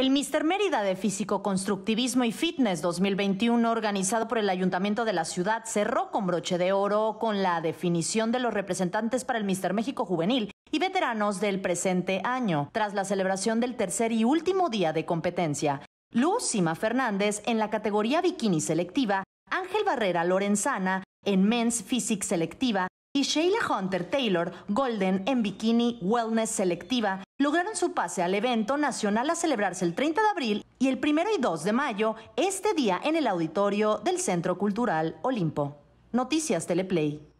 El Mister Mérida de Físico Constructivismo y Fitness 2021, organizado por el Ayuntamiento de la ciudad, cerró con broche de oro con la definición de los representantes para el Mister México Juvenil y veteranos del presente año, tras la celebración del tercer y último día de competencia. Luz Sima Fernández en la categoría bikini selectiva, Ángel Barrera Lorenzana en Men's Physique selectiva y Sheila Hunter Taylor Golden en bikini wellness selectiva lograron su pase al evento nacional a celebrarse el 30 de abril y el 1 y 2 de mayo, este día en el auditorio del Centro Cultural Olimpo. Noticias Teleplay.